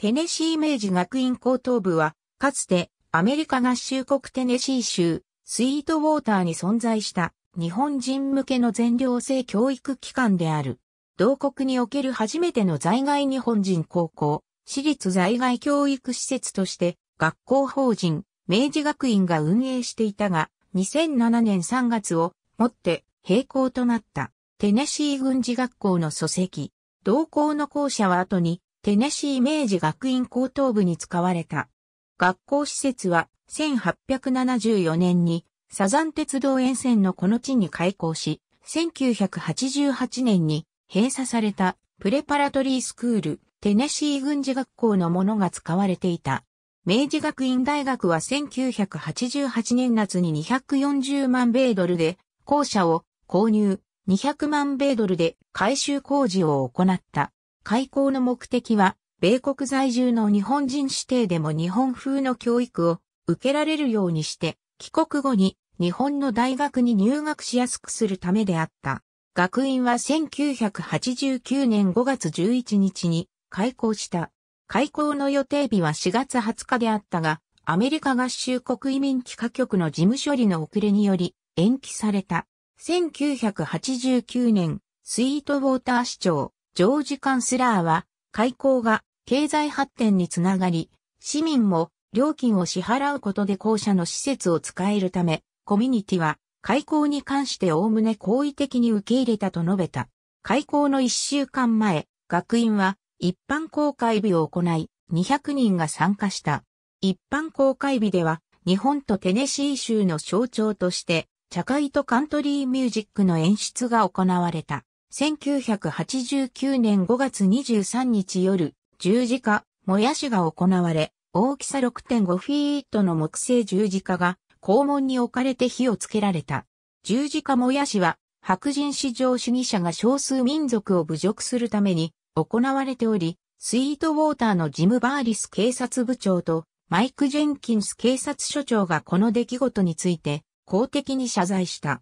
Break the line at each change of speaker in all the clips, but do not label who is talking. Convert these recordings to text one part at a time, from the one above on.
テネシー明治学院高等部は、かつてアメリカ合衆国テネシー州、スイートウォーターに存在した日本人向けの全寮制教育機関である。同国における初めての在外日本人高校、私立在外教育施設として学校法人、明治学院が運営していたが、2007年3月をもって閉校となったテネシー軍事学校の礎石。同校の校舎は後にテネシー明治学院高等部に使われた。学校施設は1874年にサザン鉄道沿線のこの地に開校し、1988年に閉鎖されたプレパラトリースクール、テネシー軍事学校のものが使われていた。明治学院大学は1988年夏に240万米ドルで校舎を購入、200万米ドルで改修工事を行った。開校の目的は、米国在住の日本人指定でも日本風の教育を受けられるようにして、帰国後に日本の大学に入学しやすくするためであった。学院は1989年5月11日に開校した。開校の予定日は4月20日であったが、アメリカ合衆国移民企画局の事務処理の遅れにより延期された。1989年、スイートウォーター市長、ジョージ・カンスラーは、開港が経済発展につながり、市民も料金を支払うことで校舎の施設を使えるため、コミュニティは開港に関しておおむね好意的に受け入れたと述べた。開校の一週間前、学院は一般公開日を行い、200人が参加した。一般公開日では、日本とテネシー州の象徴として、茶会とカントリーミュージックの演出が行われた。1989年5月23日夜、十字架、もやしが行われ、大きさ6.5フィートの木製十字架が肛門に置かれて火をつけられた。十字架もやしは白人至上主義者が少数民族を侮辱するために行われており、スイートウォーターのジム・バーリス警察部長とマイク・ジェンキンス警察署長がこの出来事について公的に謝罪した。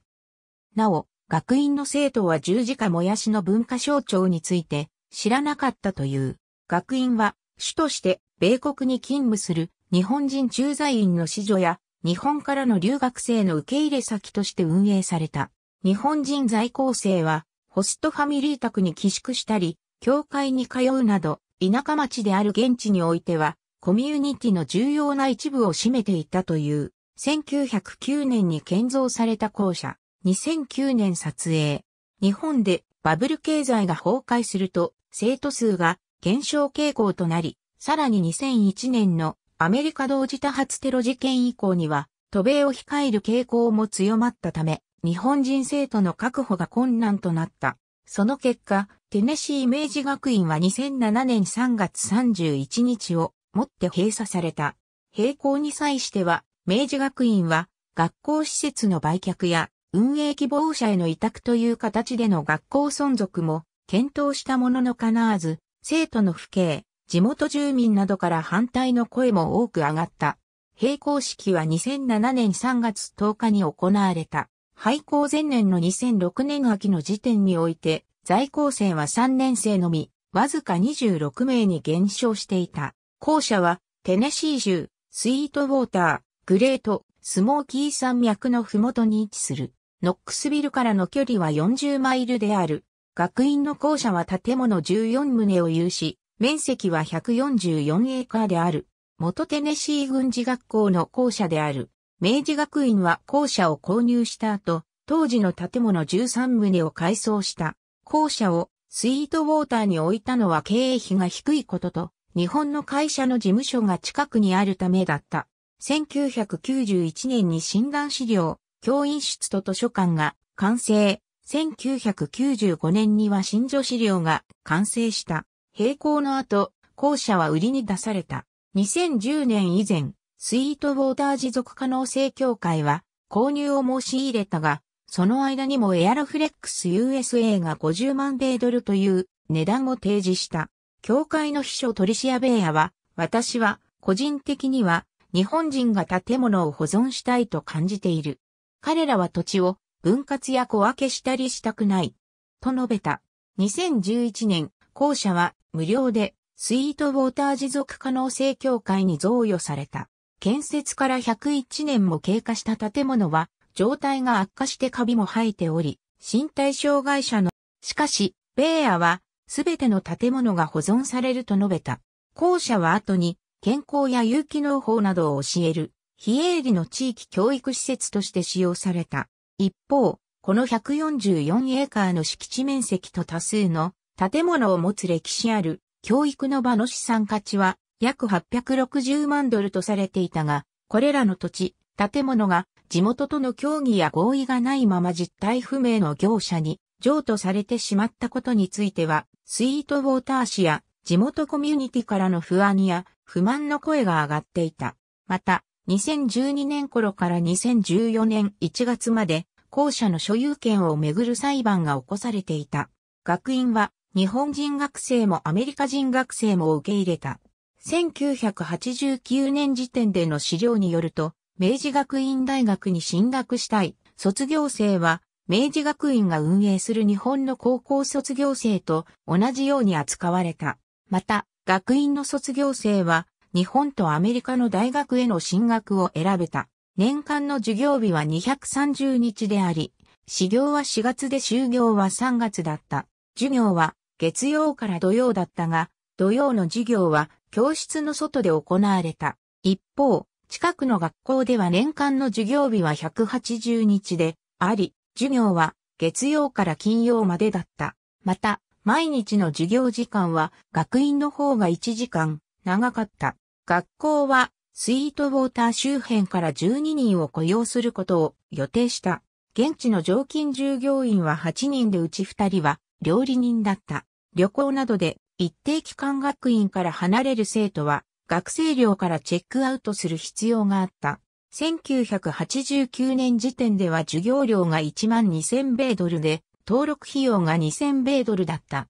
なお、学院の生徒は十字架もやしの文化象徴について知らなかったという。学院は主として米国に勤務する日本人駐在員の子女や日本からの留学生の受け入れ先として運営された。日本人在校生はホストファミリー宅に寄宿したり、教会に通うなど、田舎町である現地においては、コミュニティの重要な一部を占めていたという、1909年に建造された校舎。2009年撮影。日本でバブル経済が崩壊すると、生徒数が減少傾向となり、さらに2001年のアメリカ同時多発テロ事件以降には、渡米を控える傾向も強まったため、日本人生徒の確保が困難となった。その結果、テネシー明治学院は2007年3月31日をもって閉鎖された。平行に際しては、明治学院は学校施設の売却や運営希望者への委託という形での学校存続も検討したもののかなわず、生徒の父兄、地元住民などから反対の声も多く上がった。閉校式は2007年3月10日に行われた。廃校前年の2006年秋の時点において、在校生は3年生のみ、わずか26名に減少していた。校舎は、テネシー州、スイートウォーター、グレート、スモーキー山脈のふもとに位置する。ノックスビルからの距離は40マイルである。学院の校舎は建物14棟を有し、面積は144エーカーである。元テネシー軍事学校の校舎である。明治学院は校舎を購入した後、当時の建物13棟を改装した。校舎をスイートウォーターに置いたのは経営費が低いことと、日本の会社の事務所が近くにあるためだった。1991年に診断資料、教員室と図書館が完成。1995年には新女資料が完成した。閉校の後、校舎は売りに出された。2010年以前、スイートウォーター持続可能性協会は購入を申し入れたが、その間にもエアロフレックス USA が50万米ドルという値段を提示した。協会の秘書取り調べ屋は、私は個人的には日本人が建物を保存したいと感じている。彼らは土地を分割や小分けしたりしたくない。と述べた。2011年、校舎は無料でスイートウォーター持続可能性協会に贈与された。建設から101年も経過した建物は状態が悪化してカビも生えており、身体障害者の、しかし、ベーアはすべての建物が保存されると述べた。校舎は後に健康や有機農法などを教える非営利の地域教育施設として使用された。一方、この144エーカーの敷地面積と多数の建物を持つ歴史ある教育の場の資産価値は約860万ドルとされていたが、これらの土地、建物が地元との協議や合意がないまま実態不明の業者に譲渡されてしまったことについては、スイートウォーター市や地元コミュニティからの不安や不満の声が上がっていた。また、2012年頃から2014年1月まで、校舎の所有権をめぐる裁判が起こされていた。学院は、日本人学生もアメリカ人学生も受け入れた。1989年時点での資料によると、明治学院大学に進学したい卒業生は、明治学院が運営する日本の高校卒業生と同じように扱われた。また、学院の卒業生は、日本とアメリカの大学への進学を選べた。年間の授業日は230日であり、始業は4月で終業は3月だった。授業は月曜から土曜だったが、土曜の授業は教室の外で行われた。一方、近くの学校では年間の授業日は180日であり、授業は月曜から金曜までだった。また、毎日の授業時間は学院の方が1時間、長かった。学校は、スイートウォーター周辺から12人を雇用することを予定した。現地の常勤従業員は8人でうち2人は料理人だった。旅行などで一定期間学院から離れる生徒は学生寮からチェックアウトする必要があった。1989年時点では授業料が1万2000米ドルで、登録費用が2000米ドルだった。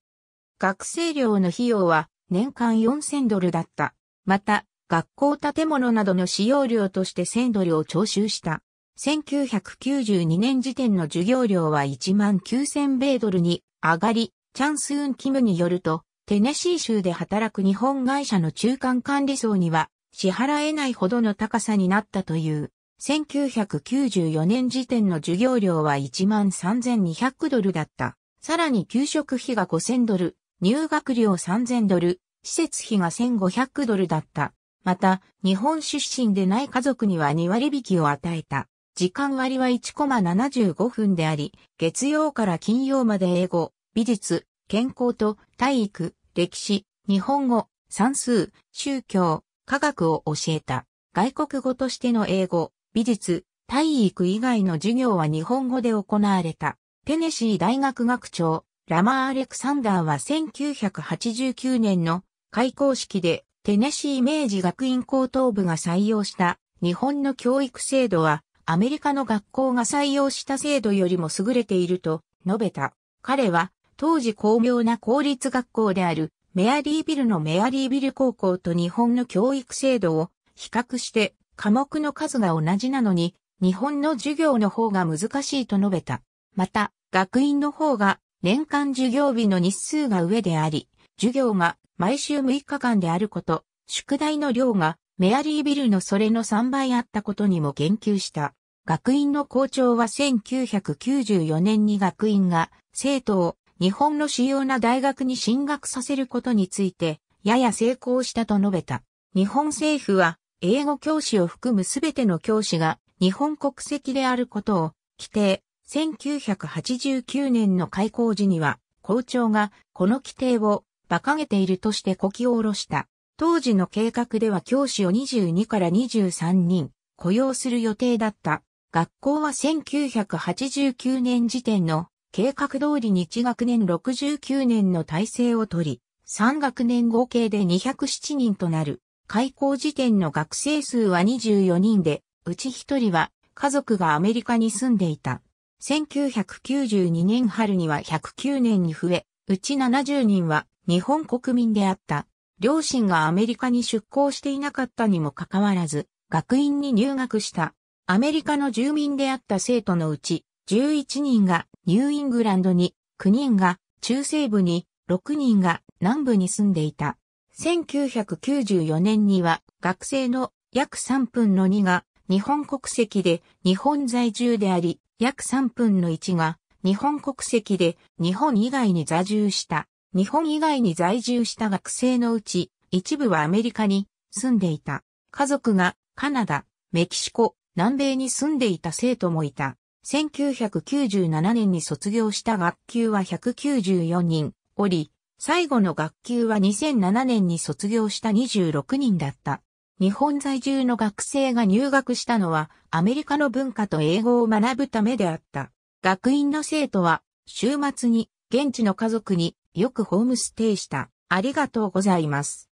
学生寮の費用は年間4000ドルだった。また、学校建物などの使用料として1000ドルを徴収した。1992年時点の授業料は1万9000米ドルに上がり、チャンスウン・キムによると、テネシー州で働く日本会社の中間管理層には支払えないほどの高さになったという。1994年時点の授業料は1万3200ドルだった。さらに給食費が5000ドル、入学料3000ドル、施設費が1500ドルだった。また、日本出身でない家族には2割引きを与えた。時間割は1コマ75分であり、月曜から金曜まで英語、美術、健康と体育、歴史、日本語、算数、宗教、科学を教えた。外国語としての英語、美術、体育以外の授業は日本語で行われた。テネシー大学学長、ラマー・アレクサンダーは1989年の開校式でテネシー明治学院高等部が採用した日本の教育制度はアメリカの学校が採用した制度よりも優れていると述べた。彼は当時巧妙な公立学校であるメアリービルのメアリービル高校と日本の教育制度を比較して科目の数が同じなのに日本の授業の方が難しいと述べた。また学院の方が年間授業日の日数が上であり、授業が毎週6日間であること、宿題の量がメアリービルのそれの3倍あったことにも言及した。学院の校長は1994年に学院が生徒を日本の主要な大学に進学させることについて、やや成功したと述べた。日本政府は英語教師を含むすべての教師が日本国籍であることを規定、1989年の開校時には、校長がこの規定を馬鹿げているとしてこきを下ろした。当時の計画では教師を22から23人雇用する予定だった。学校は1989年時点の計画通りに1学年69年の体制をとり、3学年合計で207人となる。開校時点の学生数は24人で、うち1人は家族がアメリカに住んでいた。1992年春には109年に増え、うち70人は日本国民であった。両親がアメリカに出向していなかったにもかかわらず、学院に入学した。アメリカの住民であった生徒のうち、11人がニューイングランドに、9人が中西部に、6人が南部に住んでいた。1994年には学生の約3分の2が日本国籍で日本在住であり、約3分の1が日本国籍で日本以外に在住した、日本以外に在住した学生のうち、一部はアメリカに住んでいた。家族がカナダ、メキシコ、南米に住んでいた生徒もいた。1997年に卒業した学級は194人おり、最後の学級は2007年に卒業した26人だった。日本在住の学生が入学したのはアメリカの文化と英語を学ぶためであった。学院の生徒は週末に現地の家族によくホームステイした。ありがとうございます。